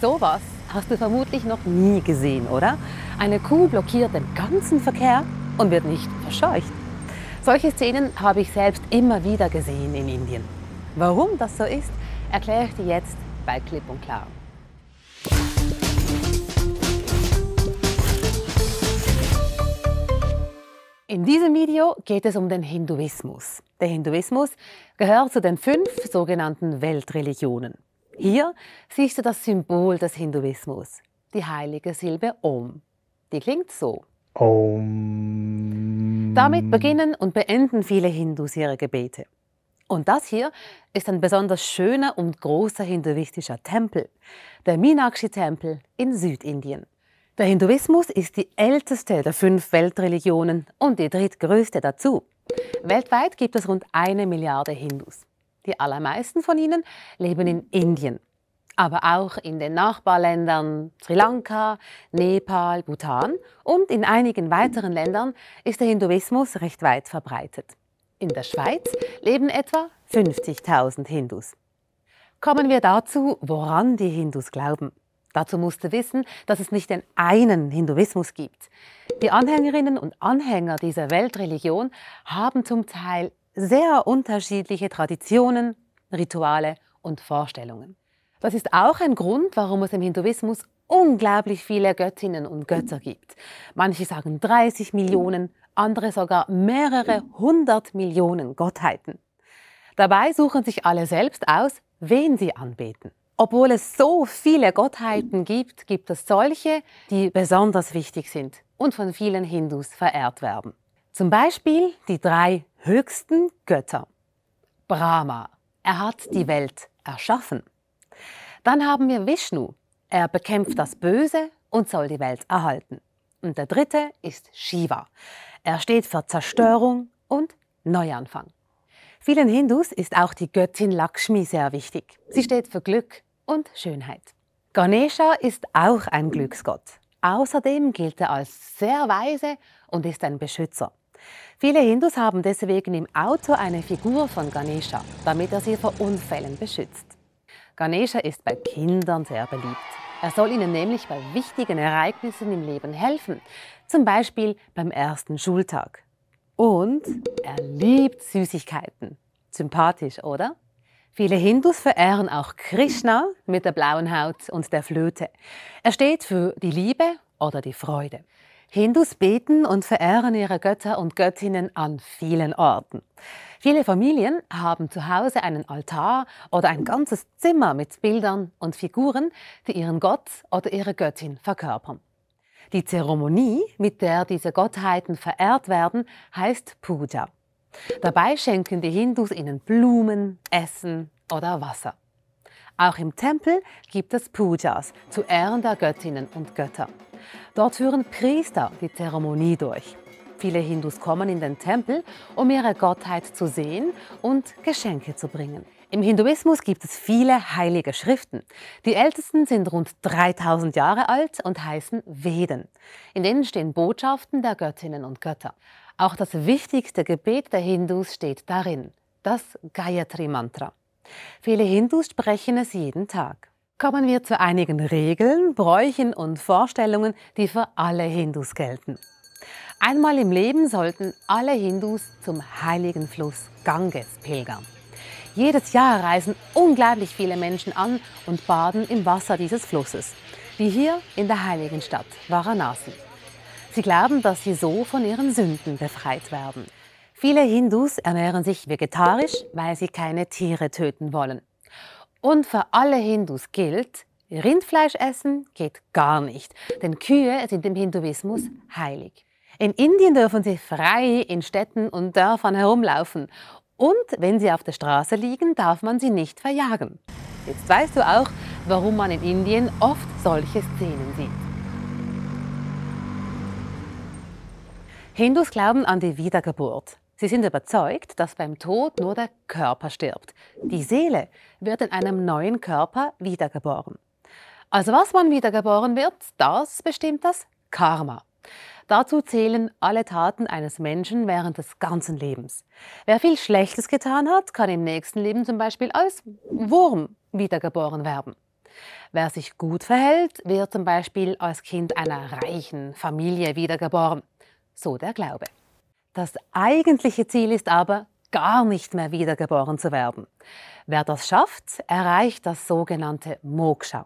Sowas hast du vermutlich noch nie gesehen, oder? Eine Kuh blockiert den ganzen Verkehr und wird nicht verscheucht. Solche Szenen habe ich selbst immer wieder gesehen in Indien. Warum das so ist, erkläre ich dir jetzt bei Clip und Klar. In diesem Video geht es um den Hinduismus. Der Hinduismus gehört zu den fünf sogenannten Weltreligionen. Hier siehst du das Symbol des Hinduismus, die heilige Silbe Om. Die klingt so. Om. Damit beginnen und beenden viele Hindus ihre Gebete. Und das hier ist ein besonders schöner und großer hinduistischer Tempel, der Meenakshi-Tempel in Südindien. Der Hinduismus ist die älteste der fünf Weltreligionen und die drittgrößte dazu. Weltweit gibt es rund eine Milliarde Hindus. Die allermeisten von ihnen leben in Indien, aber auch in den Nachbarländern Sri Lanka, Nepal, Bhutan und in einigen weiteren Ländern ist der Hinduismus recht weit verbreitet. In der Schweiz leben etwa 50.000 Hindus. Kommen wir dazu, woran die Hindus glauben. Dazu musst du wissen, dass es nicht den einen Hinduismus gibt. Die Anhängerinnen und Anhänger dieser Weltreligion haben zum Teil sehr unterschiedliche Traditionen, Rituale und Vorstellungen. Das ist auch ein Grund, warum es im Hinduismus unglaublich viele Göttinnen und Götter gibt. Manche sagen 30 Millionen, andere sogar mehrere hundert Millionen Gottheiten. Dabei suchen sich alle selbst aus, wen sie anbeten. Obwohl es so viele Gottheiten gibt, gibt es solche, die besonders wichtig sind und von vielen Hindus verehrt werden. Zum Beispiel die drei höchsten Götter. Brahma, er hat die Welt erschaffen. Dann haben wir Vishnu, er bekämpft das Böse und soll die Welt erhalten. Und der dritte ist Shiva. Er steht für Zerstörung und Neuanfang. Vielen Hindus ist auch die Göttin Lakshmi sehr wichtig. Sie steht für Glück und Schönheit. Ganesha ist auch ein Glücksgott. Außerdem gilt er als sehr weise und ist ein Beschützer. Viele Hindus haben deswegen im Auto eine Figur von Ganesha, damit er sie vor Unfällen beschützt. Ganesha ist bei Kindern sehr beliebt. Er soll ihnen nämlich bei wichtigen Ereignissen im Leben helfen, zum Beispiel beim ersten Schultag. Und er liebt Süßigkeiten. Sympathisch, oder? Viele Hindus verehren auch Krishna mit der blauen Haut und der Flöte. Er steht für die Liebe oder die Freude. Hindus beten und verehren ihre Götter und Göttinnen an vielen Orten. Viele Familien haben zu Hause einen Altar oder ein ganzes Zimmer mit Bildern und Figuren, die ihren Gott oder ihre Göttin verkörpern. Die Zeremonie, mit der diese Gottheiten verehrt werden, heißt Puja. Dabei schenken die Hindus ihnen Blumen, Essen oder Wasser. Auch im Tempel gibt es Pujas zu Ehren der Göttinnen und Götter. Dort führen Priester die Zeremonie durch. Viele Hindus kommen in den Tempel, um ihre Gottheit zu sehen und Geschenke zu bringen. Im Hinduismus gibt es viele heilige Schriften. Die ältesten sind rund 3000 Jahre alt und heißen Veden. In denen stehen Botschaften der Göttinnen und Götter. Auch das wichtigste Gebet der Hindus steht darin, das Gayatri Mantra. Viele Hindus sprechen es jeden Tag. Kommen wir zu einigen Regeln, Bräuchen und Vorstellungen, die für alle Hindus gelten. Einmal im Leben sollten alle Hindus zum heiligen Fluss Ganges pilgern. Jedes Jahr reisen unglaublich viele Menschen an und baden im Wasser dieses Flusses, wie hier in der heiligen Stadt Varanasi. Sie glauben, dass sie so von ihren Sünden befreit werden. Viele Hindus ernähren sich vegetarisch, weil sie keine Tiere töten wollen. Und für alle Hindus gilt, Rindfleisch essen geht gar nicht, denn Kühe sind im Hinduismus heilig. In Indien dürfen sie frei in Städten und Dörfern herumlaufen. Und wenn sie auf der Straße liegen, darf man sie nicht verjagen. Jetzt weißt du auch, warum man in Indien oft solche Szenen sieht. Hindus glauben an die Wiedergeburt. Sie sind überzeugt, dass beim Tod nur der Körper stirbt. Die Seele wird in einem neuen Körper wiedergeboren. Also was man wiedergeboren wird, das bestimmt das Karma. Dazu zählen alle Taten eines Menschen während des ganzen Lebens. Wer viel Schlechtes getan hat, kann im nächsten Leben zum Beispiel als Wurm wiedergeboren werden. Wer sich gut verhält, wird zum Beispiel als Kind einer reichen Familie wiedergeboren. So der Glaube. Das eigentliche Ziel ist aber, gar nicht mehr wiedergeboren zu werden. Wer das schafft, erreicht das sogenannte Moksha.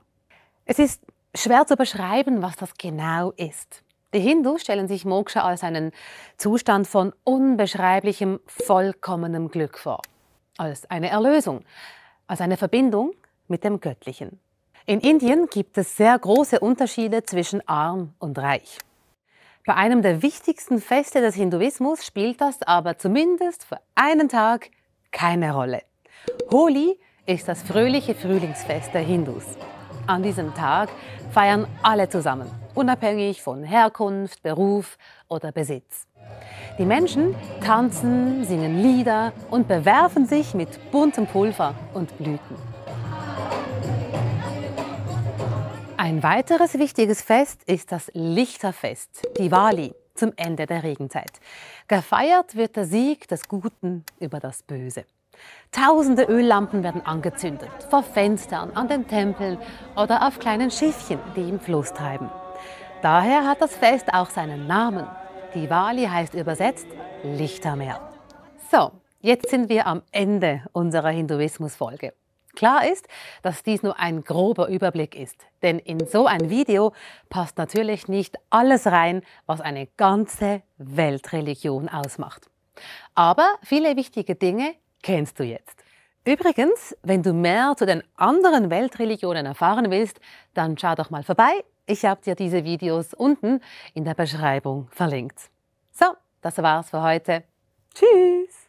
Es ist schwer zu beschreiben, was das genau ist. Die Hindus stellen sich Moksha als einen Zustand von unbeschreiblichem, vollkommenem Glück vor, als eine Erlösung, als eine Verbindung mit dem Göttlichen. In Indien gibt es sehr große Unterschiede zwischen arm und reich. Bei einem der wichtigsten Feste des Hinduismus spielt das aber zumindest für einen Tag keine Rolle. Holi ist das fröhliche Frühlingsfest der Hindus. An diesem Tag feiern alle zusammen, unabhängig von Herkunft, Beruf oder Besitz. Die Menschen tanzen, singen Lieder und bewerfen sich mit buntem Pulver und Blüten. Ein weiteres wichtiges Fest ist das Lichterfest, Diwali, zum Ende der Regenzeit. Gefeiert wird der Sieg des Guten über das Böse. Tausende Öllampen werden angezündet, vor Fenstern, an den Tempeln oder auf kleinen Schiffchen, die im Fluss treiben. Daher hat das Fest auch seinen Namen. Diwali heißt übersetzt Lichtermeer. So, jetzt sind wir am Ende unserer Hinduismusfolge. Klar ist, dass dies nur ein grober Überblick ist, denn in so ein Video passt natürlich nicht alles rein, was eine ganze Weltreligion ausmacht. Aber viele wichtige Dinge kennst du jetzt. Übrigens, wenn du mehr zu den anderen Weltreligionen erfahren willst, dann schau doch mal vorbei. Ich habe dir diese Videos unten in der Beschreibung verlinkt. So, das war's für heute. Tschüss!